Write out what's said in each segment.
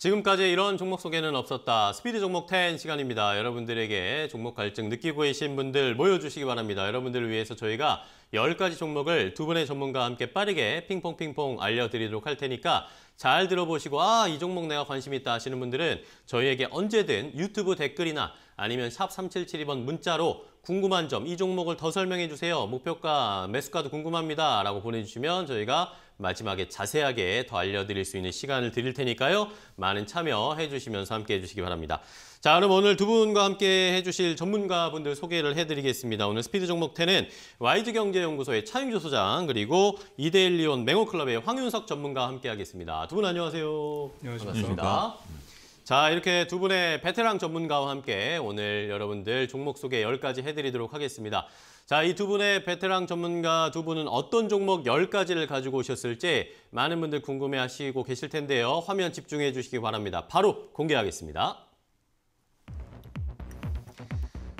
지금까지 이런 종목 소개는 없었다. 스피드 종목 10 시간입니다. 여러분들에게 종목 갈증 느끼고 계신 분들 모여주시기 바랍니다. 여러분들을 위해서 저희가 10가지 종목을 두 분의 전문가와 함께 빠르게 핑퐁핑퐁 알려드리도록 할 테니까 잘 들어보시고 아 이 종목 내가 관심 있다 하시는 분들은 저희에게 언제든 유튜브 댓글이나 아니면 샵 3772번 문자로 궁금한 점, 이 종목을 더 설명해 주세요. 목표가, 매수가도 궁금합니다. 라고 보내주시면 저희가 마지막에 자세하게 더 알려드릴 수 있는 시간을 드릴 테니까요. 많은 참여해 주시면서 함께 해주시기 바랍니다. 자, 그럼 오늘 두 분과 함께 해주실 전문가분들 소개를 해드리겠습니다. 오늘 스피드 종목 10은 와이드경제연구소의 차임주 소장 그리고 이데일리온 맹호클럽의 황윤석 전문가와 함께 하겠습니다. 두 분 안녕하세요. 안녕하십니까. 반갑습니다. 자 이렇게 두 분의 베테랑 전문가와 함께 오늘 여러분들 종목 소개 10가지 해드리도록 하겠습니다. 자, 이 두 분의 베테랑 전문가 두 분은 어떤 종목 10가지를 가지고 오셨을지 많은 분들 궁금해하시고 계실 텐데요. 화면 집중해 주시기 바랍니다. 바로 공개하겠습니다.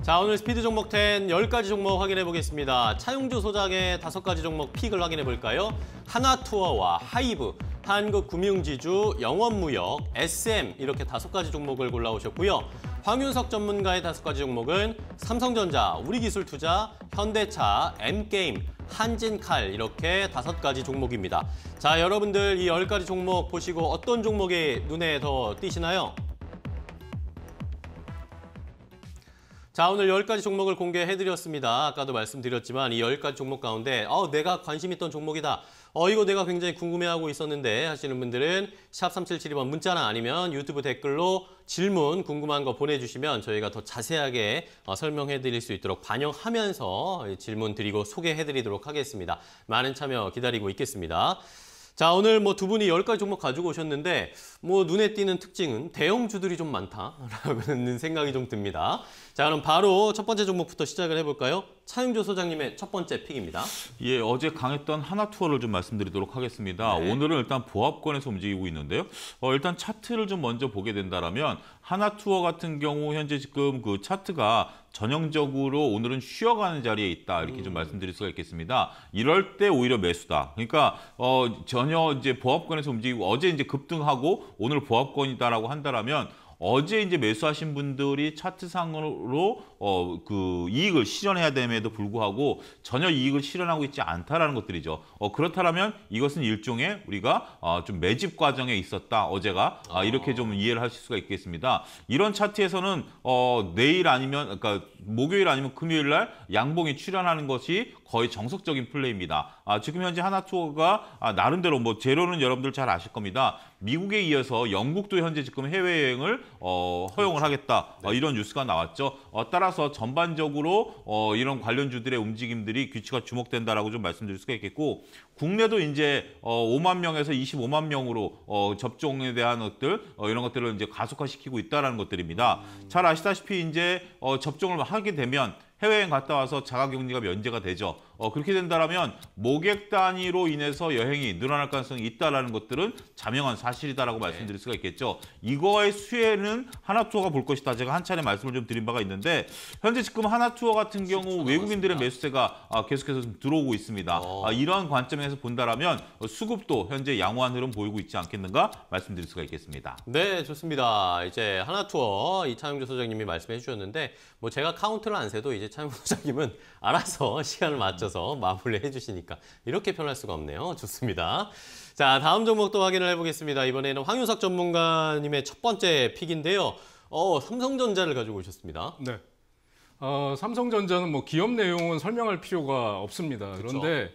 자, 오늘 스피드 종목 10 10가지 종목 확인해 보겠습니다. 차용주 소장의 5가지 종목 픽을 확인해 볼까요? 하나투어와 하이브, 한국 금융지주, 영업무역 SM 이렇게 다섯 가지 종목을 골라오셨고요. 황윤석 전문가의 다섯 가지 종목은 삼성전자, 우리기술투자, 현대차, M게임, 한진칼 이렇게 다섯 가지 종목입니다. 자, 여러분들 이 열 가지 종목 보시고 어떤 종목이 눈에 더 띄시나요? 자, 오늘 열가지 종목을 공개해드렸습니다. 아까도 말씀드렸지만 이 열가지 종목 가운데 어, 내가 관심 있던 종목이다. 어 이거 내가 굉장히 궁금해하고 있었는데 하시는 분들은 샵 3772번 문자나 아니면 유튜브 댓글로 질문 궁금한 거 보내주시면 저희가 더 자세하게 어, 설명해 드릴 수 있도록 반영하면서 질문 드리고 소개해 드리도록 하겠습니다. 많은 참여 기다리고 있겠습니다. 자 오늘 뭐 두 분이 1 0가지 종목 가지고 오셨는데 뭐 눈에 띄는 특징은 대형주들이 좀 많다라는 생각이 좀 듭니다. 자 그럼 바로 첫 번째 종목부터 시작을 해볼까요? 차윤조 소장님의 첫 번째 픽입니다. 예, 어제 강했던 하나투어를 좀 말씀드리도록 하겠습니다. 네. 오늘은 일단 보합권에서 움직이고 있는데요. 어, 일단 차트를 좀 먼저 보게 된다면 하나투어 같은 경우 현재 지금 그 차트가 전형적으로 오늘은 쉬어가는 자리에 있다 이렇게 좀 음. 말씀드릴 수가 있겠습니다. 이럴 때 오히려 매수다. 그러니까 어 전혀 이제 보합권에서 움직이고 어제 이제 급등하고 오늘 보합권이다라고 한다라면 어제 이제 매수하신 분들이 차트상으로 어, 그 이익을 실현해야 됨에도 불구하고 전혀 이익을 실현하고 있지 않다라는 것들이죠. 어, 그렇다면 이것은 일종의 우리가 어, 좀 매집 과정에 있었다. 어제가 아, 이렇게 좀 이해를 하실 수가 있겠습니다. 이런 차트에서는 어, 내일 아니면 그러니까 목요일 아니면 금요일 날 양봉이 출현하는 것이 거의 정석적인 플레이입니다. 아, 지금 현재 하나투어가 아, 나름대로 뭐 재료는 여러분들 잘 아실 겁니다. 미국에 이어서 영국도 현재 지금 해외여행을 어, 허용을 그렇죠. 하겠다 네. 어, 이런 뉴스가 나왔죠. 어, 따라 따라서 전반적으로 어, 이런 관련주들의 움직임들이 귀치가 주목된다라고 좀 말씀드릴 수가 있겠고 국내도 이제 어, 5만 명에서 25만 명으로 어, 접종에 대한 것들 어, 이런 것들을 이제 가속화시키고 있다라는 것들입니다. 음. 잘 아시다시피 이제 어, 접종을 하게 되면 해외여행 갔다 와서 자가격리가 면제가 되죠. 어, 그렇게 된다면 모객 단위로 인해서 여행이 늘어날 가능성이 있다는 것들은 자명한 사실이다라고 네. 말씀드릴 수가 있겠죠. 이거의 수혜는 하나투어가 볼 것이다. 제가 한 차례 말씀을 좀 드린 바가 있는데 현재 지금 하나투어 같은 경우 외국인들의 매수세가 아, 계속해서 들어오고 있습니다. 어. 아, 이러한 관점에서 본다면 수급도 현재 양호한 흐름 보이고 있지 않겠는가 말씀드릴 수가 있겠습니다. 네, 좋습니다. 이제 하나투어 이창용 소장님이 말씀해 주셨는데 뭐 제가 카운트를 안 세도 이제 차용 소장님은 알아서 시간을 맞춰서 맞춰서 마무리 해주시니까 이렇게 편할 수가 없네요. 좋습니다. 자, 다음 종목도 확인을 해보겠습니다. 이번에는 황윤석 전문가님의 첫 번째 픽인데요. 어, 삼성전자를 가지고 오셨습니다. 네. 어, 삼성전자는 뭐 기업 내용은 설명할 필요가 없습니다. 그런데 그렇죠.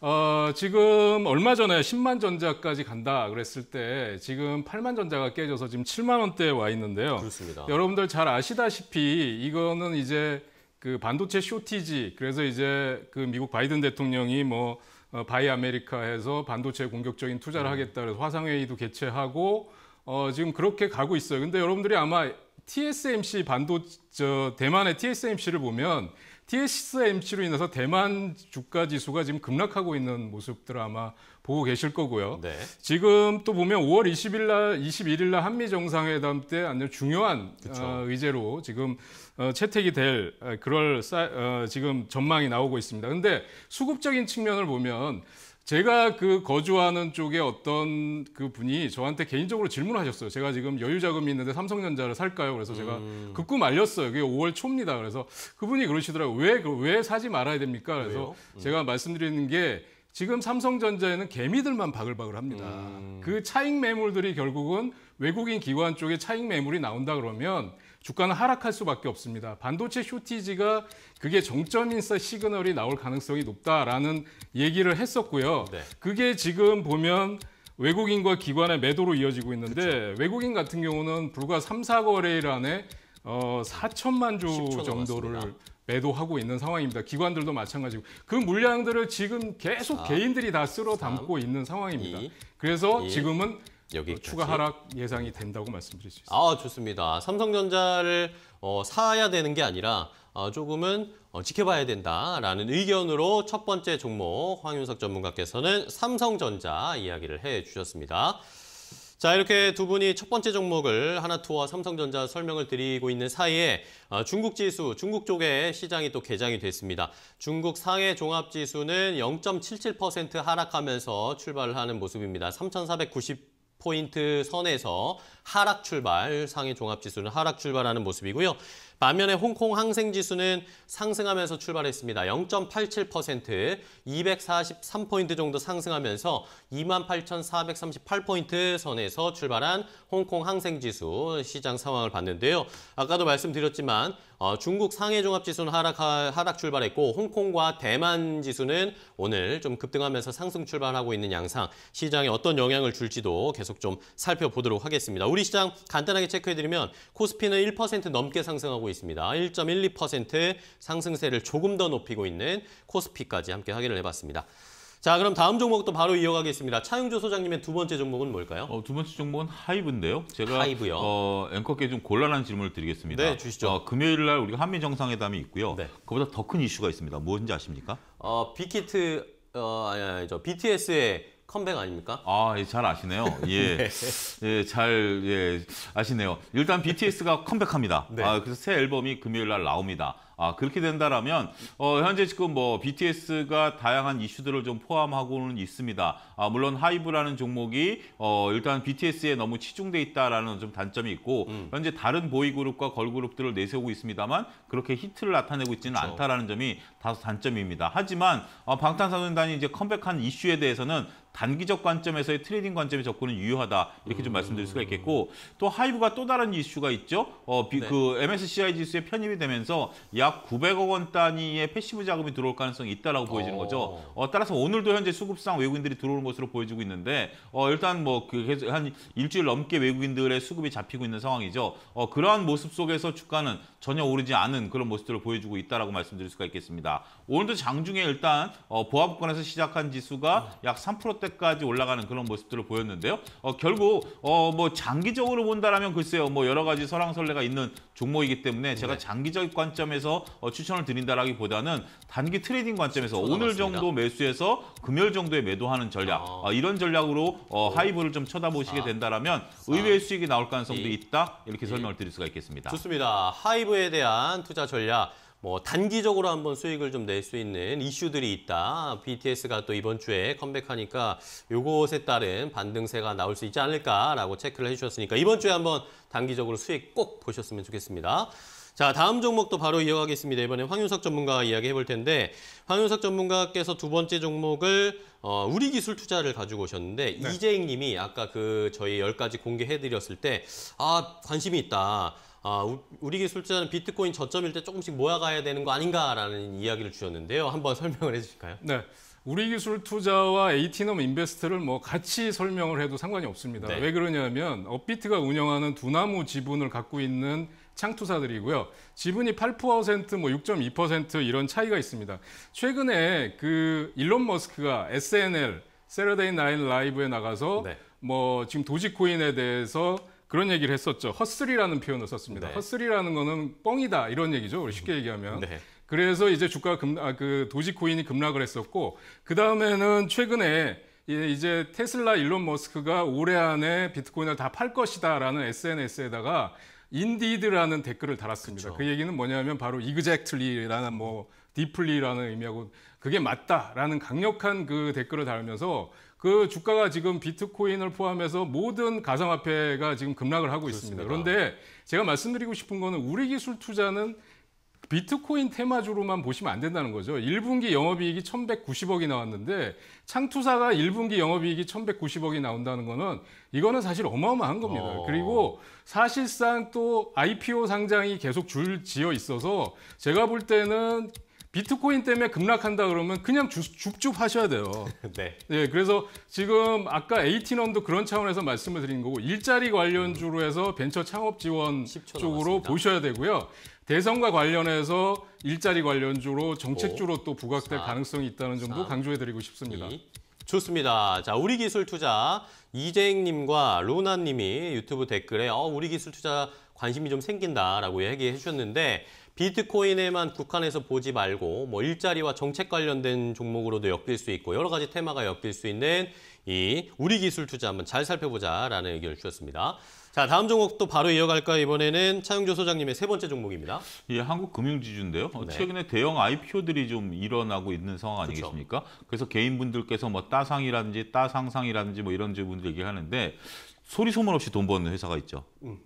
어, 지금 얼마 전에 10만 전자까지 간다 그랬을 때 지금 8만 전자가 깨져서 지금 7만 원대에 와 있는데요. 그렇습니다. 여러분들 잘 아시다시피 이거는 이제 그 반도체 쇼티지 그래서 이제 그 미국 바이든 대통령이 뭐 어, 바이 아메리카 해서 반도체 공격적인 투자를 음. 하겠다 그래서 화상회의도 개최하고 어 지금 그렇게 가고 있어요. 근데 여러분들이 아마 TSMC 반도 저 대만의 TSMC를 보면 TSMC로 인해서 대만 주가 지수가 지금 급락하고 있는 모습들 아마 보고 계실 거고요. 네. 지금 또 보면 5월 20일 날, 21일 날 한미 정상회담 때 아주 중요한 어, 의제로 지금 어, 채택이 될 어, 그럴 싸, 어, 지금 전망이 나오고 있습니다. 근데 수급적인 측면을 보면 제가 그 거주하는 쪽에 어떤 그 분이 저한테 개인적으로 질문하셨어요. 제가 지금 여유 자금이 있는데 삼성전자를 살까요? 그래서 제가 음. 극구 그 말렸어요. 그게 5월 초입니다. 그래서 그분이 그러시더라고요. 왜, 그, 왜 사지 말아야 됩니까? 그래서 음. 제가 말씀드리는 게 지금 삼성전자에는 개미들만 바글바글 합니다. 음. 그 차익 매물들이 결국은 외국인 기관 쪽에 차익 매물이 나온다 그러면 주가는 하락할 수밖에 없습니다. 반도체 쇼티지가 그게 정점인 시그널이 나올 가능성이 높다라는 얘기를 했었고요. 네. 그게 지금 보면 외국인과 기관의 매도로 이어지고 있는데 그쵸. 외국인 같은 경우는 불과 3, 4거래일 안에 어, 4천만 주 정도를 맞습니다. 매도하고 있는 상황입니다. 기관들도 마찬가지고 그 물량들을 지금 계속 아, 개인들이 다 쓸어 담고 있는 상황입니다. 2, 그래서 1, 지금은 여기 추가 하락 예상이 된다고 말씀드릴 수 있습니다. 아 좋습니다. 삼성전자를 어, 사야 되는 게 아니라 어, 조금은 어, 지켜봐야 된다라는 의견으로 첫 번째 종목 황윤석 전문가께서는 삼성전자 이야기를 해주셨습니다. 자 이렇게 두 분이 첫 번째 종목을 하나투어와 삼성전자 설명을 드리고 있는 사이에 어, 중국 지수, 중국 쪽의 시장이 또 개장이 됐습니다. 중국 상해 종합지수는 0.77% 하락하면서 출발을 하는 모습입니다. 3,490 포인트 선에서 하락 출발, 상해 종합지수는 하락 출발하는 모습이고요. 반면에 홍콩 항생지수는 상승하면서 출발했습니다. 0.87%, 243포인트 정도 상승하면서 28,438포인트 선에서 출발한 홍콩 항생지수 시장 상황을 봤는데요. 아까도 말씀드렸지만 어, 중국 상해 종합지수는 하락, 하락 출발했고 홍콩과 대만 지수는 오늘 좀 급등하면서 상승 출발하고 있는 양상 시장에 어떤 영향을 줄지도 계속 좀 살펴보도록 하겠습니다. 우리 시장 간단하게 체크해드리면 코스피는 1% 넘게 상승하고 하고 있습니다. 1.12% 상승세를 조금 더 높이고 있는 코스피까지 함께 확인을 해봤습니다. 자, 그럼 다음 종목도 바로 이어가겠습니다. 차용조 소장님의 두 번째 종목은 뭘까요? 어, 두 번째 종목은 하이브인데요. 제가 하이브요. 어, 앵커께 좀 곤란한 질문을 드리겠습니다. 네, 주시죠. 어, 금요일 날 우리가 한미 정상회담이 있고요. 네. 그보다 더 큰 이슈가 있습니다. 무엇인지 아십니까? 어, 비키트 어, 아니, 아니, 저 BTS의 컴백 아닙니까? 아, 예, 잘 아시네요. 예. 네. 예, 잘, 예, 아시네요. 일단 BTS가 컴백합니다. 네. 아, 그래서 새 앨범이 금요일 날 나옵니다. 아, 그렇게 된다라면, 어, 현재 지금 뭐, BTS가 다양한 이슈들을 좀 포함하고는 있습니다. 아, 물론 하이브라는 종목이, 어, 일단 BTS에 너무 치중돼 있다라는 좀 단점이 있고, 음. 현재 다른 보이그룹과 걸그룹들을 내세우고 있습니다만, 그렇게 히트를 나타내고 있지는 그렇죠. 않다라는 점이 다소 단점입니다. 하지만, 어, 방탄소년단이 이제 컴백한 이슈에 대해서는 단기적 관점에서의 트레이딩 관점의 접근은 유효하다 이렇게 좀 말씀드릴 수가 있겠고 또 하이브가 또 다른 이슈가 있죠. 어, 비, 네. 그 MSCI 지수에 편입이 되면서 약 900억 원 단위의 패시브 자금이 들어올 가능성이 있다라고 보여지는 거죠. 어. 어, 따라서 오늘도 현재 수급상 외국인들이 들어오는 것으로 보여지고 있는데 어, 일단 뭐 그 한 일주일 넘게 외국인들의 수급이 잡히고 있는 상황이죠. 어, 그러한 모습 속에서 주가는 전혀 오르지 않은 그런 모습들을 보여주고 있다라고 말씀드릴 수가 있겠습니다. 오늘도 장중에 일단 어, 보합권에서 시작한 지수가 네. 약 3%대 때까지 올라가는 그런 모습들을 보였는데요. 어, 결국 어, 뭐 장기적으로 본다라면 글쎄요, 뭐 여러 가지 설왕설래가 있는 종목이기 때문에 제가 네. 장기적 관점에서 어, 추천을 드린다라기보다는 단기 트레이딩 관점에서 오늘 맞습니다. 정도 매수해서 금요일 정도에 매도하는 전략 아. 아 이런 전략으로 어, 네. 하이브를 좀 쳐다보시게 아. 된다라면 아. 의외의 수익이 나올 가능성도 이. 예. 있다 이렇게 예. 설명을 드릴 수가 있겠습니다. 좋습니다. 하이브에 대한 투자 전략. 뭐 단기적으로 한번 수익을 좀 낼 수 있는 이슈들이 있다. BTS가 또 이번 주에 컴백하니까 요것에 따른 반등세가 나올 수 있지 않을까라고 체크를 해주셨으니까 이번 주에 한번 단기적으로 수익 꼭 보셨으면 좋겠습니다. 자, 다음 종목도 바로 이어가겠습니다. 이번에 황윤석 전문가와 이야기 해볼 텐데 황윤석 전문가께서 두 번째 종목을 어, 우리 기술 투자를 가지고 오셨는데 네. 이재익 님이 아까 그 저희 열가지 공개해드렸을 때 아, 관심이 있다. 아, 우리 기술자는 비트코인 저점일 때 조금씩 모아가야 되는 거 아닌가라는 이야기를 주셨는데요. 한번 설명을 해주실까요? 네. 우리 기술 투자와 에이티넘 인베스트를 뭐 같이 설명을 해도 상관이 없습니다. 네. 왜 그러냐면 업비트가 운영하는 두나무 지분을 갖고 있는 창투사들이고요. 지분이 8%뭐 6.2% 이런 차이가 있습니다. 최근에 그 일론 머스크가 SNL 세러데이 나인 라이브에 나가서 네. 뭐 지금 도지코인에 대해서 그런 얘기를 했었죠. 헛슬이라는 표현을 썼습니다. 네. 헛슬이라는 거는 뻥이다 이런 얘기죠. 쉽게 얘기하면. 네. 그래서 이제 주가 금, 아, 그 도지코인이 급락을 했었고 그 다음에는 최근에 예, 이제 테슬라 일론 머스크가 올해 안에 비트코인을 다 팔 것이다라는 SNS에다가 인디드라는 댓글을 달았습니다. 그쵸. 그 얘기는 뭐냐면 바로 이그 a c t l 라는뭐디플리라는 의미하고 그게 맞다라는 강력한 그 댓글을 달면서 그 주가가 지금 비트코인을 포함해서 모든 가상화폐가 지금 급락을 하고 그렇습니다. 있습니다. 그런데 제가 말씀드리고 싶은 거는 우리 기술 투자는 비트코인 테마주로만 보시면 안 된다는 거죠. 1분기 영업이익이 1,190억이 나왔는데 창투사가 1분기 영업이익이 1,190억이 나온다는 거는 이거는 사실 어마어마한 겁니다. 어... 그리고 사실상 또 IPO 상장이 계속 줄 지어 있어서 제가 볼 때는 비트코인 때문에 급락한다 그러면 그냥 줍줍 하셔야 돼요. 네. 예, 그래서 지금 아까 에이티넘도 그런 차원에서 말씀을 드린 거고 일자리 관련주로 해서 벤처 창업 지원 쪽으로 보셔야 되고요. 대선과 관련해서 일자리 관련주로 정책주로 또 부각될 4, 가능성이 있다는 점도 강조해드리고 싶습니다. 2. 좋습니다. 자, 우리 기술 투자 이재익님과 로나님이 유튜브 댓글에 어, 우리 기술 투자 관심이 좀 생긴다라고 얘기해 주셨는데 비트코인에만 국한해서 보지 말고 뭐 일자리와 정책 관련된 종목으로도 엮일 수 있고 여러 가지 테마가 엮일 수 있는 이 우리 기술 투자 한번 잘 살펴보자라는 의견을 주셨습니다. 자 다음 종목도 바로 이어갈까 이번에는 차용조 소장님의 세 번째 종목입니다. 예, 한국금융지주인데요. 어, 네. 최근에 대형 IPO들이 좀 일어나고 있는 상황 아니겠습니까? 그쵸. 그래서 개인분들께서 뭐 따상이라든지 따상상이라든지 뭐 이런 분들 얘기하는데 소리 소문 없이 돈 버는 회사가 있죠. 음.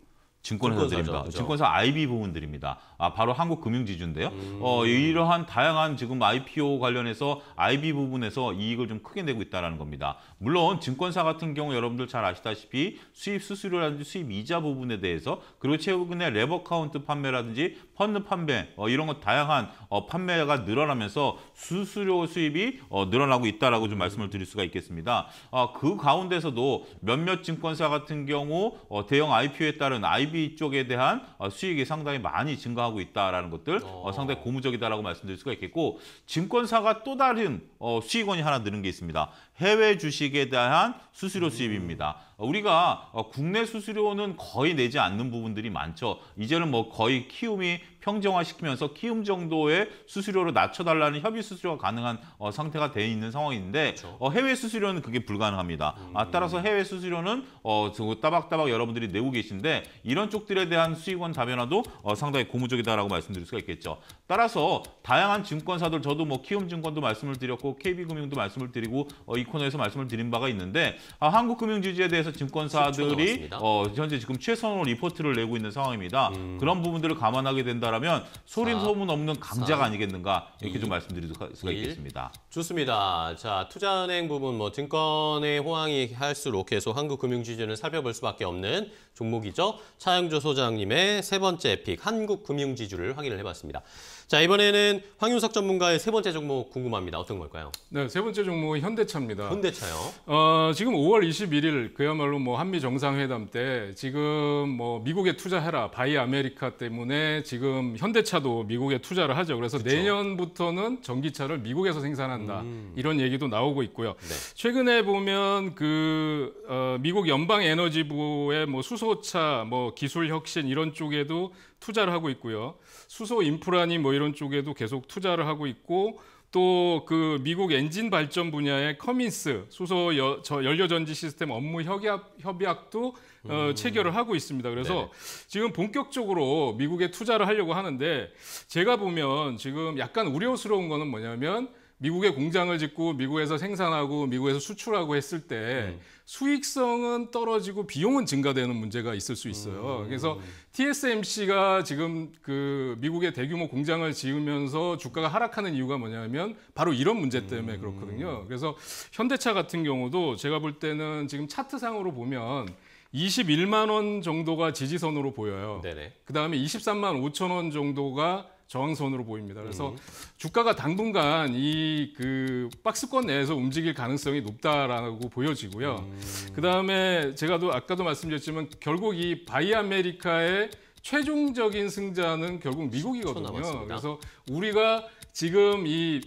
증권회사들입니다. 증권사죠, 증권사 IB 부문들입니다. 아, 바로 한국금융지주인데요. 음. 어, 이러한 다양한 지금 IPO 관련해서 IB 부분에서 이익을 좀 크게 내고 있다는 겁니다. 물론 증권사 같은 경우 여러분들 잘 아시다시피 수입 수수료라든지 수입 이자 부분에 대해서 그리고 최근에 레버 카운트 판매라든지 펀드 판매 어, 이런 것 다양한 어, 판매가 늘어나면서 수수료 수입이 어, 늘어나고 있다라고 좀 말씀을 드릴 수가 있겠습니다. 어, 그 가운데서도 몇몇 증권사 같은 경우 어, 대형 IPO에 따른 IB 쪽에 대한 어, 수익이 상당히 많이 증가하고 당하고 있다라는 것들 어, 어, 상당히 고무적이다라고 말씀드릴 수가 있겠고 증권사가 또 다른 어, 수익원이 하나 드는 게 있습니다. 해외 주식에 대한 수수료 음. 수입입니다. 음. 우리가 어, 국내 수수료는 거의 내지 않는 부분들이 많죠. 이제는 뭐 거의 키움이 평정화시키면서 키움 정도의 수수료로 낮춰달라는 협의 수수료가 가능한 어, 상태가 돼 있는 상황인데 그렇죠. 어, 해외 수수료는 그게 불가능합니다. 음. 아, 따라서 해외 수수료는 어, 따박따박 여러분들이 내고 계신데 이런 쪽들에 대한 수익원 다변화도 어, 상당히 고무적이다라고 말씀드릴 수가 있겠죠. 따라서 다양한 증권사들 저도 뭐 키움증권도 말씀을 드렸고 KB금융도 말씀을 드리고 어, 이 코너에서 말씀을 드린 바가 있는데 아, 한국금융지주에 대해서 증권사들이 어, 현재 지금 최선으로 리포트를 내고 있는 상황입니다. 음. 그런 부분들을 감안하게 된다라 한다면 소림소문 없는 강자가 아니겠는가 이렇게 음, 좀 말씀드릴 수가 있겠습니다. 좋습니다. 자 투자은행 부분 뭐 증권의 호황이 할수록 계속 한국 금융지주를 살펴볼 수밖에 없는 종목이죠. 차영조 소장님의 세 번째 픽 한국 금융지주를 확인을 해봤습니다. 자 이번에는 황윤석 전문가의 세 번째 종목 궁금합니다. 어떤 걸까요? 네, 세 번째 종목은 현대차입니다. 현대차요? 어, 지금 5월 21일 그야말로 뭐 한미 정상회담 때 지금 뭐 미국에 투자해라 바이 아메리카 때문에 지금 현대차도 미국에 투자를 하죠. 그래서 그쵸? 내년부터는 전기차를 미국에서 생산한다 음. 이런 얘기도 나오고 있고요. 네. 최근에 보면 그 어, 미국 연방 에너지부의 뭐 수소차 뭐 기술 혁신 이런 쪽에도 투자를 하고 있고요. 수소 인프라니 뭐 이런 쪽에도 계속 투자를 하고 있고 또 그 미국 엔진 발전 분야의 커민스 수소 여, 연료 전지 시스템 업무 협약, 협약도 어, 음. 체결을 하고 있습니다. 그래서 네 지금 본격적으로 미국에 투자를 하려고 하는데 제가 보면 지금 약간 우려스러운 거는 뭐냐면 미국의 공장을 짓고 미국에서 생산하고 미국에서 수출하고 했을 때 음. 수익성은 떨어지고 비용은 증가되는 문제가 있을 수 있어요. 음. 그래서 TSMC가 지금 그 미국의 대규모 공장을 지으면서 주가가 하락하는 이유가 뭐냐면 바로 이런 문제 때문에 음. 그렇거든요. 그래서 현대차 같은 경우도 제가 볼 때는 지금 차트상으로 보면 21만 원 정도가 지지선으로 보여요. 그 다음에 23만 5천 원 정도가 저항선으로 보입니다. 그래서 음. 주가가 당분간 이 그 박스권 내에서 움직일 가능성이 높다라고 보여지고요. 음. 그다음에 제가도 아까도 말씀드렸지만 결국 이 바이 아메리카의 최종적인 승자는 결국 미국이거든요. 그래서 우리가 지금 이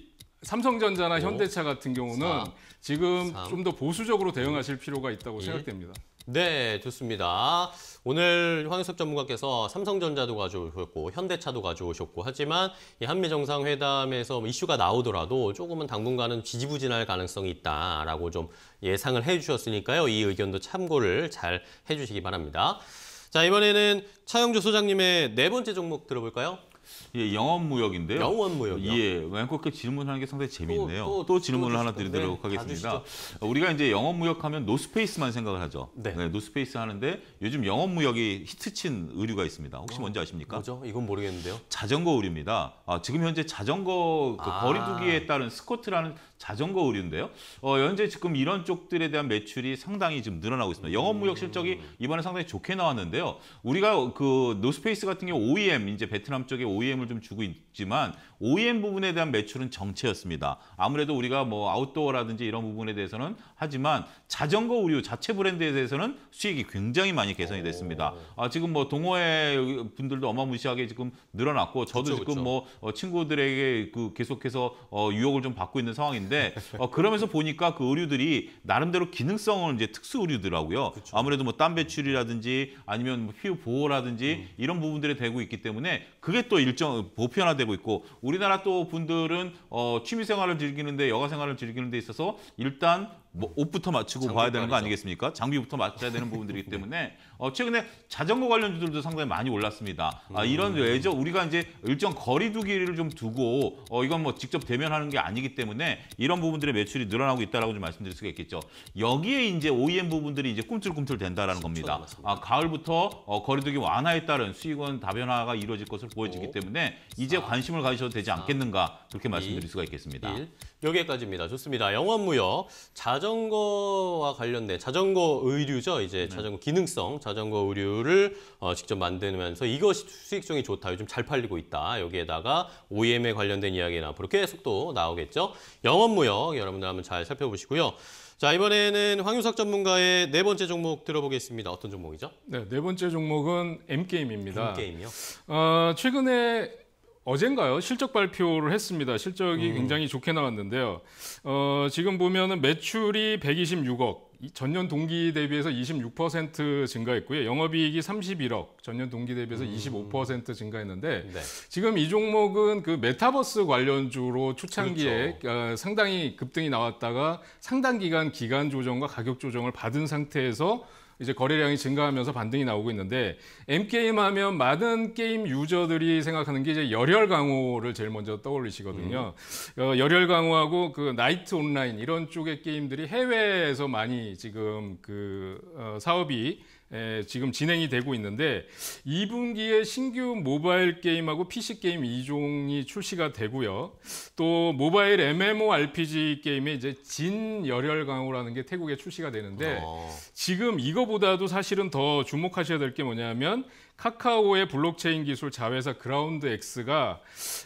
삼성전자나 현대차 같은 경우는 4, 지금 좀 더 보수적으로 대응하실 음. 필요가 있다고 예. 생각됩니다. 네, 좋습니다. 오늘 황유섭 전문가께서 삼성전자도 가져오셨고 현대차도 가져오셨고 하지만 이 한미 정상회담에서 뭐 이슈가 나오더라도 조금은 당분간은 지지부진할 가능성이 있다라고 좀 예상을 해주셨으니까요. 이 의견도 참고를 잘 해주시기 바랍니다. 자, 이번에는 차영주 소장님의 네 번째 종목 들어볼까요? 예, 영업 무역인데요. 영원 무역. 예, 앵커께 질문하는 게 상당히 재미있네요. 또, 또, 또 질문을 또 하나 드리도록 네, 하겠습니다. 우리가 이제 영업 무역하면 노스페이스만 생각을 하죠. 네. 네, 노스페이스 하는데 요즘 영업 무역이 히트친 의류가 있습니다. 혹시 어, 뭔지 아십니까? 뭐죠? 이건 모르겠는데요. 자전거 의류입니다. 아, 지금 현재 자전거 그 아. 거리두기에 따른 스쿼트라는 자전거 의류인데요. 어, 현재 지금 이런 쪽들에 대한 매출이 상당히 지금 늘어나고 있습니다. 영업무역 실적이 음. 이번에 상당히 좋게 나왔는데요. 우리가 그 노스페이스 같은 경우 OEM 이제 베트남 쪽에 OEM을 좀 주고 있지만 OEM 부분에 대한 매출은 정체였습니다. 아무래도 우리가 뭐 아웃도어라든지 이런 부분에 대해서는 하지만 자전거 의류 자체 브랜드에 대해서는 수익이 굉장히 많이 개선이 됐습니다. 아, 지금 뭐 동호회 분들도 어마무시하게 지금 늘어났고 저도 그쵸, 지금 그쵸. 뭐 어, 친구들에게 그 계속해서 어, 유혹을 좀 받고 있는 상황인데. 있는데 어, 그러면서 보니까 그 의류들이 나름대로 기능성은 이제 특수 의류더라고요. 그쵸. 아무래도 뭐 땀 배출이라든지 아니면 뭐 피부 보호라든지 음. 이런 부분들이 되고 있기 때문에 그게 또 일정 보편화되고 있고 우리나라 또 분들은 어, 취미 생활을 즐기는데 여가 생활을 즐기는 데 있어서 일단 뭐 옷부터 맞추고 봐야 되는 거 아니겠습니까? 장비부터 맞춰야 되는 부분들이기 때문에 어, 최근에 자전거 관련주들도 상당히 많이 올랐습니다. 아, 음. 이런 외적 우리가 이제 일정 거리두기를 좀 두고 어, 이건 뭐 직접 대면하는 게 아니기 때문에 이런 부분들의 매출이 늘어나고 있다라고 좀 말씀드릴 수가 있겠죠. 여기에 이제 OEM 부분들이 이제 꿈틀꿈틀 된다라는 겁니다. 아, 가을부터 어, 거리두기 완화에 따른 수익원 다변화가 이루어질 것으로 보여지기 때문에 이제 관심을 가지셔도 되지 않겠는가 그렇게 말씀드릴 수가 있겠습니다. 여기까지입니다. 좋습니다. 영업무역 자전거와 관련된 자전거 의류죠. 이제 네. 자전거 기능성 자전거 의류를 어, 직접 만들면서 이것이 수익성이 좋다. 요즘 잘 팔리고 있다. 여기에다가 OEM에 관련된 이야기는 앞으로 계속 또 나오겠죠. 영업무역 여러분들 한번 잘 살펴보시고요. 자 이번에는 황유석 전문가의 네 번째 종목 들어보겠습니다. 어떤 종목이죠? 네, 네 번째 종목은 M 게임입니다. M 게임이요? 어, 최근에 어젠가요 실적 발표를 했습니다. 실적이 음. 굉장히 좋게 나왔는데요. 어, 지금 보면은 매출이 126억, 전년 동기 대비해서 26% 증가했고요. 영업이익이 31억, 전년 동기 대비해서 음. 25% 증가했는데 네. 지금 이 종목은 그 메타버스 관련주로 초창기에 그렇죠. 어, 상당히 급등이 나왔다가 상당 기간 기간 조정과 가격 조정을 받은 상태에서 이제 거래량이 증가하면서 반등이 나오고 있는데 M게임 하면 많은 게임 유저들이 생각하는 게 이제 열혈 강호를 제일 먼저 떠올리시거든요. 음. 어, 열혈 강호하고 그 나이트 온라인 이런 쪽의 게임들이 해외에서 많이 지금 그 어, 사업이 에, 예, 지금 진행이 되고 있는데 2분기에 신규 모바일 게임하고 PC 게임 2종이 출시가 되고요. 또 모바일 MMORPG 게임에 이제 진열혈 강호라는 게 태국에 출시가 되는데 어. 지금 이거보다도 사실은 더 주목하셔야 될 게 뭐냐면 카카오의 블록체인 기술 자회사 그라운드 X가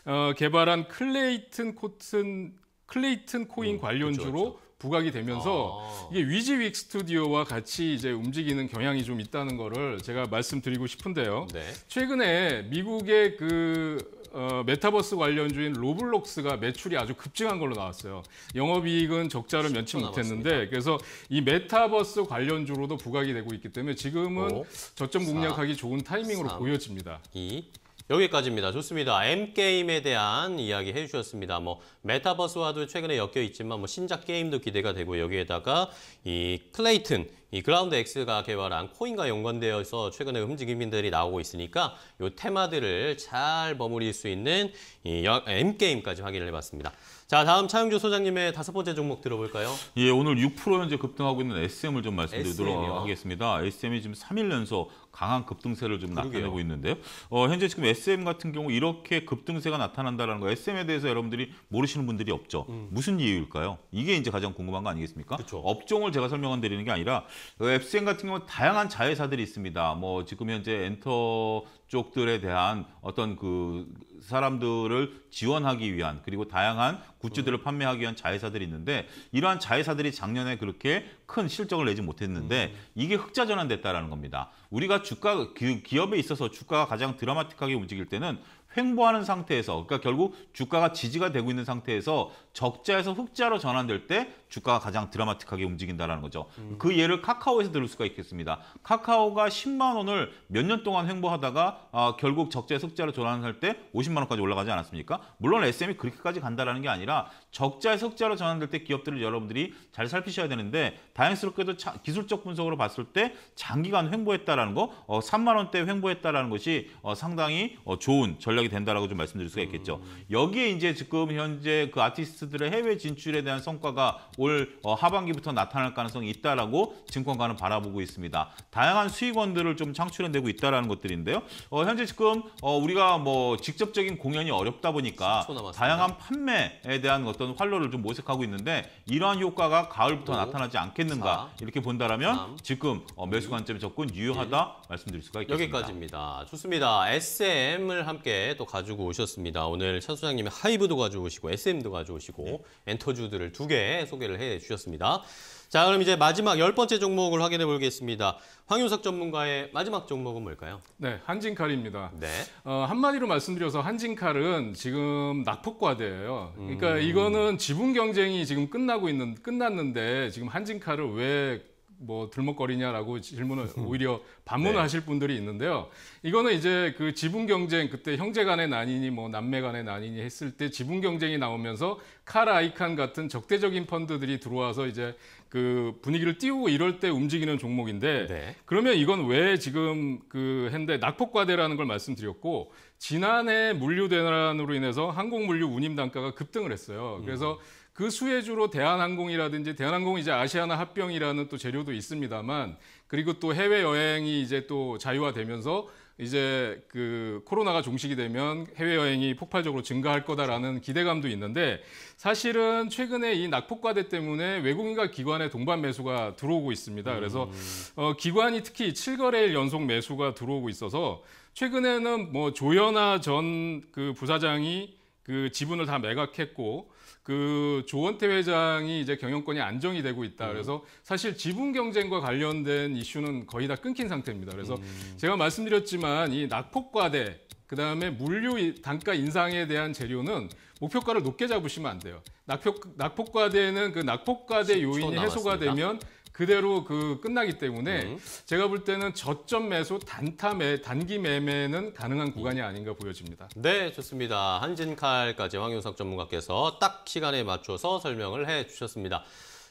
어, 개발한 클레이튼 코튼 클레이튼 코인 음, 관련주로 그렇죠, 그렇죠. 부각이 되면서 아. 이게 위즈윅 스튜디오와 같이 이제 움직이는 경향이 좀 있다는 거를 제가 말씀드리고 싶은데요. 네. 최근에 미국의 그 어, 메타버스 관련주인 로블록스가 매출이 아주 급증한 걸로 나왔어요. 영업이익은 적자를 면치 못했는데 그래서 이 메타버스 관련주로도 부각이 되고 있기 때문에 지금은 5, 어? 저점 공략하기 4, 좋은 타이밍으로 3, 보여집니다. 2. 여기까지입니다. 좋습니다. M게임에 대한 이야기 해주셨습니다. 뭐, 메타버스와도 최근에 엮여 있지만, 뭐, 신작 게임도 기대가 되고, 여기에다가 이 클레이튼, 이 그라운드 X가 개발한 코인과 연관되어서 최근에 움직임들이 나오고 있으니까, 요 테마들을 잘 버무릴 수 있는 이 M게임까지 확인을 해봤습니다. 자, 다음 차영주 소장님의 다섯 번째 종목 들어볼까요? 예, 오늘 6% 현재 급등하고 있는 SM을 좀 말씀드리도록 SM이요? 하겠습니다. SM이 지금 3일 연속 강한 급등세를 좀 그러게요. 나타내고 있는데요. 어, 현재 지금 SM 같은 경우 이렇게 급등세가 나타난다는 거 SM에 대해서 여러분들이 모르시는 분들이 없죠. 음. 무슨 이유일까요? 이게 이제 가장 궁금한 거 아니겠습니까? 그쵸. 업종을 제가 설명을 드리는 게 아니라 SM 어, 같은 경우 는 다양한 자회사들이 있습니다. 뭐 지금 현재 엔터 쪽들에 대한 어떤 그 사람들을 지원하기 위한 그리고 다양한 굿즈들을 판매하기 위한 자회사들이 있는데 이러한 자회사들이 작년에 그렇게 큰 실적을 내지 못했는데 음. 이게 흑자 전환됐다라는 겁니다. 우리가 주가 기업에 있어서 주가가 가장 드라마틱하게 움직일 때는 횡보하는 상태에서 그러니까 결국 주가가 지지가 되고 있는 상태에서 적자에서 흑자로 전환될 때 주가가 가장 드라마틱하게 움직인다라는 거죠. 음. 그 예를 카카오에서 들을 수가 있겠습니다. 카카오가 10만 원을 몇 년 동안 횡보하다가 어, 결국 적자에서 흑자로 전환할 때 50만 원까지 올라가지 않았습니까? 물론 SM이 그렇게까지 간다라는 게 아니라 적자에서 흑자로 전환될 때 기업들을 여러분들이 잘 살피셔야 되는데 다행스럽게도 차, 기술적 분석으로 봤을 때 장기간 횡보했다라는 거 어, 3만 원대 횡보했다라는 것이 어, 상당히 어, 좋은 전략이 된다라고 좀 말씀드릴 수가 있겠죠. 음. 여기에 이제 지금 현재 그 아티스트 아티들의 해외 진출에 대한 성과가 올 어, 하반기부터 나타날 가능성이 있다라고 증권가는 바라보고 있습니다. 다양한 수익원들을 좀 창출해내고 있다라는 것들인데요. 어, 현재 지금 어, 우리가 뭐 직접적인 공연이 어렵다 보니까 다양한 판매에 대한 어떤 활로를 좀 모색하고 있는데 이러한 효과가 가을부터 오, 나타나지 않겠는가 4, 이렇게 본다라면 3, 지금 어, 매수 관점 접근 유효하다 1. 말씀드릴 수가 있겠습니다. 여기까지입니다. 좋습니다. SM을 함께 또 가지고 오셨습니다. 오늘 천 소장님이 하이브도 가져오시고 SM도 가져오시고 주시고 엔터주들을 두 개 소개를 해주셨습니다. 자, 그럼 이제 마지막 열 번째 종목을 확인해 보겠습니다. 황윤석 전문가의 마지막 종목은 뭘까요? 네, 한진칼입니다. 네. 어, 한마디로 말씀드려서 한진칼은 지금 낙폭과대예요. 그러니까 음. 이거는 지분 경쟁이 지금 끝나고 있는 끝났는데 지금 한진칼을 왜뭐 들먹거리냐라고 질문을 오히려 반문 네. 하실 분들이 있는데요. 이거는 이제 그 지분 경쟁 그때 형제 간의 난이니 뭐 남매 간의 난이니 했을 때 지분 경쟁이 나오면서 칼 아이칸 같은 적대적인 펀드들이 들어와서 이제 그 분위기를 띄우고 이럴 때 움직이는 종목인데 네. 그러면 이건 왜 지금 그현데 낙폭과대라는 걸 말씀드렸고 지난해 물류 대란으로 인해서 항공 물류 운임 단가가 급등을 했어요. 그래서 음. 그 수혜주로 대한항공이라든지 대한항공 이제 아시아나 합병이라는 또 재료도 있습니다만 그리고 또 해외 여행이 이제 또 자유화되면서 이제 그 코로나가 종식이 되면 해외여행이 폭발적으로 증가할 거다라는 기대감도 있는데 사실은 최근에 이 낙폭과대 때문에 외국인과 기관의 동반 매수가 들어오고 있습니다. 그래서 음. 어, 기관이 특히 7거래일 연속 매수가 들어오고 있어서 최근에는 뭐 조연아 전 그 부사장이 그 지분을 다 매각했고 그 조원태 회장이 이제 경영권이 안정이 되고 있다. 음. 그래서 사실 지분 경쟁과 관련된 이슈는 거의 다 끊긴 상태입니다. 그래서 음. 제가 말씀드렸지만 이 낙폭과대 그다음에 물류 단가 인상에 대한 재료는 목표가를 높게 잡으시면 안 돼요. 낙폭, 낙폭과대는 그 낙폭과대 요인이 해소가 되면 그대로 그 끝나기 때문에 음. 제가 볼 때는 저점 매수 단타 매 단기 매매는 가능한 구간이 아닌가 보여집니다. 네, 좋습니다. 한진칼까지 황윤석 전문가께서 딱 시간에 맞춰서 설명을 해 주셨습니다.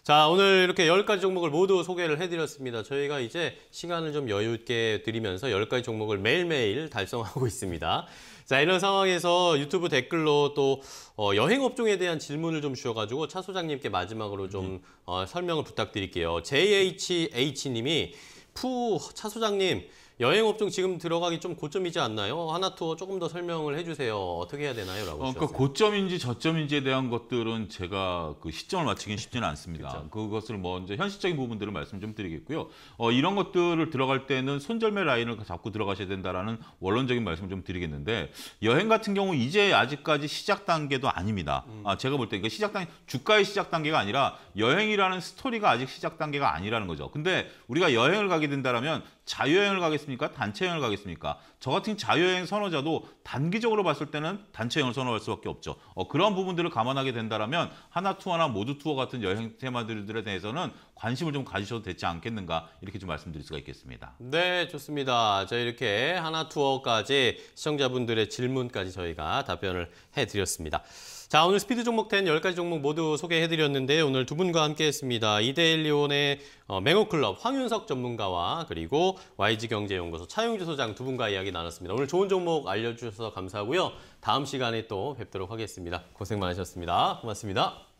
자 오늘 이렇게 10가지 종목을 모두 소개를 해드렸습니다. 저희가 이제 시간을 좀 여유 있게 드리면서 10가지 종목을 매일매일 달성하고 있습니다. 자 이런 상황에서 유튜브 댓글로 또 어, 여행업종에 대한 질문을 좀 주셔가지고 차 소장님께 마지막으로 좀 네. 어, 설명을 부탁드릴게요. JHH님이 푸 차 소장님 여행업종 지금 들어가기 좀 고점이지 않나요? 하나투어 조금 더 설명을 해주세요. 어떻게 해야 되나요? 라고 어, 그러니까 고점인지 저점인지에 대한 것들은 제가 그 시점을 맞추긴 쉽지는 않습니다. 그것을 먼저 뭐 현실적인 부분들을 말씀 좀 드리겠고요. 어, 이런 것들을 들어갈 때는 손절매 라인을 잡고 들어가셔야 된다라는 원론적인 말씀좀 드리겠는데 여행 같은 경우 이제 아직까지 시작 단계도 아닙니다. 음. 아, 제가 볼 때 그러니까 시작 단계 주가의 시작 단계가 아니라 여행이라는 스토리가 아직 시작 단계가 아니라는 거죠. 근데 우리가 여행을 가게 된다라면 자유여행을 가겠습니까? 단체여행을 가겠습니까? 저 같은 자유여행 선호자도 단기적으로 봤을 때는 단체여행을 선호할 수밖에 없죠. 어, 그런 부분들을 감안하게 된다면 하나 투어나 모두 투어 같은 여행 테마들에 대해서는 관심을 좀 가지셔도 되지 않겠는가 이렇게 좀 말씀드릴 수가 있겠습니다. 네, 좋습니다. 자 이렇게 하나 투어까지 시청자분들의 질문까지 저희가 답변을 해드렸습니다. 자, 오늘 스피드 종목 텐 10가지 종목 모두 소개해드렸는데 오늘 두 분과 함께했습니다. 이데일리온의 어, 맹호클럽 황윤석 전문가와 그리고 YG경제연구소 차용주 소장 두 분과 이야기 나눴습니다. 오늘 좋은 종목 알려주셔서 감사하고요. 다음 시간에 또 뵙도록 하겠습니다. 고생 많으셨습니다. 고맙습니다.